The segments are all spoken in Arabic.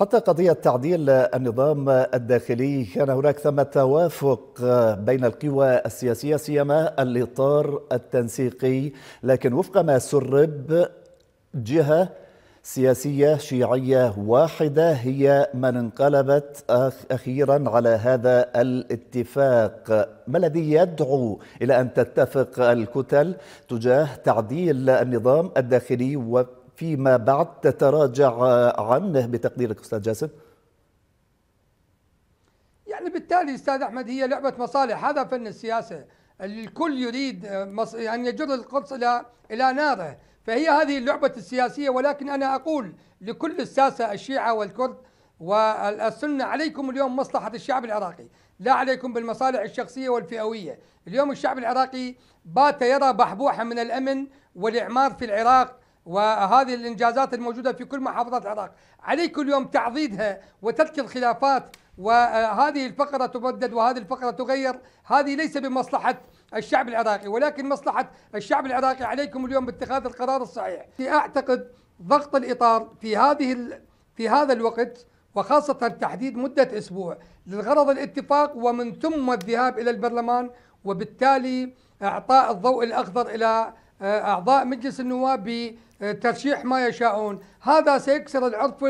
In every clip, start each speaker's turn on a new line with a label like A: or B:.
A: حتى قضية تعديل النظام الداخلي كان هناك ثمة توافق بين القوى السياسية سيما الإطار التنسيقي لكن وفق ما سرب جهة سياسية شيعية واحدة هي من انقلبت أخيرا على هذا الاتفاق ما الذي يدعو إلى أن تتفق الكتل تجاه تعديل النظام الداخلي وقت فيما بعد تتراجع عنه بتقديرك استاذ جاسم؟
B: يعني بالتالي استاذ احمد هي لعبه مصالح هذا فن السياسه الكل يريد ان يعني يجر القدس الى الى ناره فهي هذه اللعبه السياسيه ولكن انا اقول لكل الساسه الشيعه والكرد والسنه عليكم اليوم مصلحه الشعب العراقي لا عليكم بالمصالح الشخصيه والفئويه اليوم الشعب العراقي بات يرى بحبوحه من الامن والاعمار في العراق وهذه الانجازات الموجوده في كل محافظات العراق، عليك اليوم تعضيدها وترك الخلافات وهذه الفقره تبدد وهذه الفقره تغير، هذه ليس بمصلحه الشعب العراقي ولكن مصلحه الشعب العراقي عليكم اليوم باتخاذ القرار الصحيح. اعتقد ضغط الاطار في هذه في هذا الوقت وخاصة تحديد مدة أسبوع للغرض الاتفاق ومن ثم الذهاب إلى البرلمان وبالتالي إعطاء الضوء الأخضر إلى آه، أعضاء مجلس النواب بترشيح ما يشاءون هذا سيكسر العرف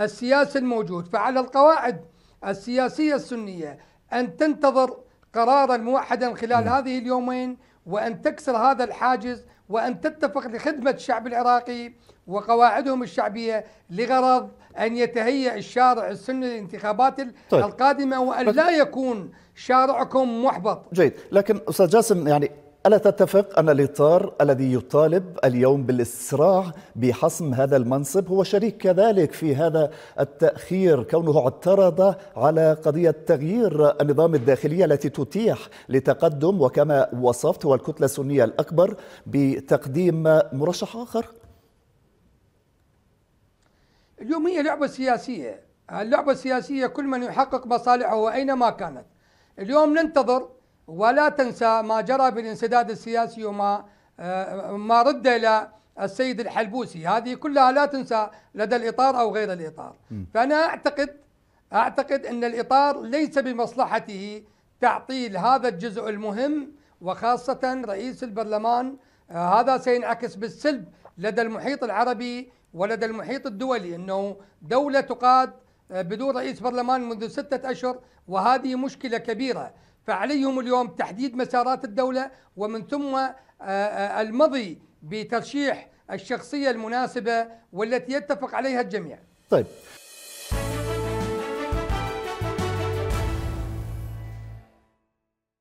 B: السياسي الموجود فعلى القواعد السياسية السنية أن تنتظر قرارا موحدا خلال نعم. هذه اليومين وأن تكسر هذا الحاجز وأن تتفق لخدمة الشعب العراقي وقواعدهم الشعبية لغرض أن يتهيأ
A: الشارع السني للانتخابات طيب. القادمة وأن لا يكون شارعكم محبط جيد لكن أستاذ جاسم يعني ألا تتفق أن الإطار الذي يطالب اليوم بالإسراع بحسم هذا المنصب هو شريك كذلك في هذا التأخير كونه اعترض على قضية تغيير النظام الداخلية التي تتيح لتقدم وكما وصفت هو الكتلة السنية الأكبر بتقديم مرشح آخر؟
B: اليوم هي لعبة سياسية اللعبة السياسية كل من يحقق مصالحه أينما كانت اليوم ننتظر ولا تنسى ما جرى بالانسداد السياسي وما آه، ما رد الى السيد الحلبوسي هذه كلها لا تنسى لدى الاطار او غير الاطار فانا اعتقد اعتقد ان الاطار ليس بمصلحته تعطيل هذا الجزء المهم وخاصه رئيس البرلمان آه، هذا سينعكس بالسلب لدى المحيط العربي ولدى المحيط الدولي انه دوله تقاد آه، بدون رئيس برلمان منذ سته اشهر وهذه مشكله كبيره فعليهم اليوم تحديد مسارات الدولة ومن ثم آه، آه، المضي بترشيح الشخصية المناسبة والتي يتفق عليها الجميع
A: طيب